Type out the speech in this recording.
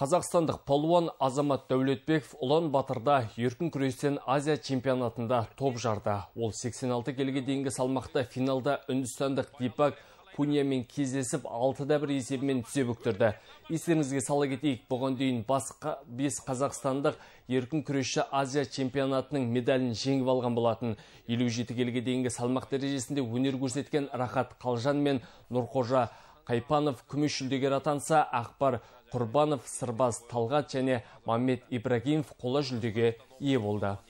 Қазақстандық палуан Азамат Дәулетбеков Ұлан Батырда еркін күрестен Азия чемпионатында топ жарды. Ол 86 келге дейінгі салмақта финалда үндістандық Дипак Куниямен кездесіп 6-да бір есебімен түсе бүктірді. Естеріңізге сала кетейік, бұған дейін басқа 5 қазақстандық еркін күресші Азия чемпионатының медалін жеңіп алған болатын. 57 келге дейінгі салмақ дәрежесінде өнер көрсеткен Рахат Қалжан мен Нұрқожа қайпанов күміс жүлдегер атанса ақбар құрбанов сырбаз талғат және Мамет ибрагимов қола жүлдеге ие болды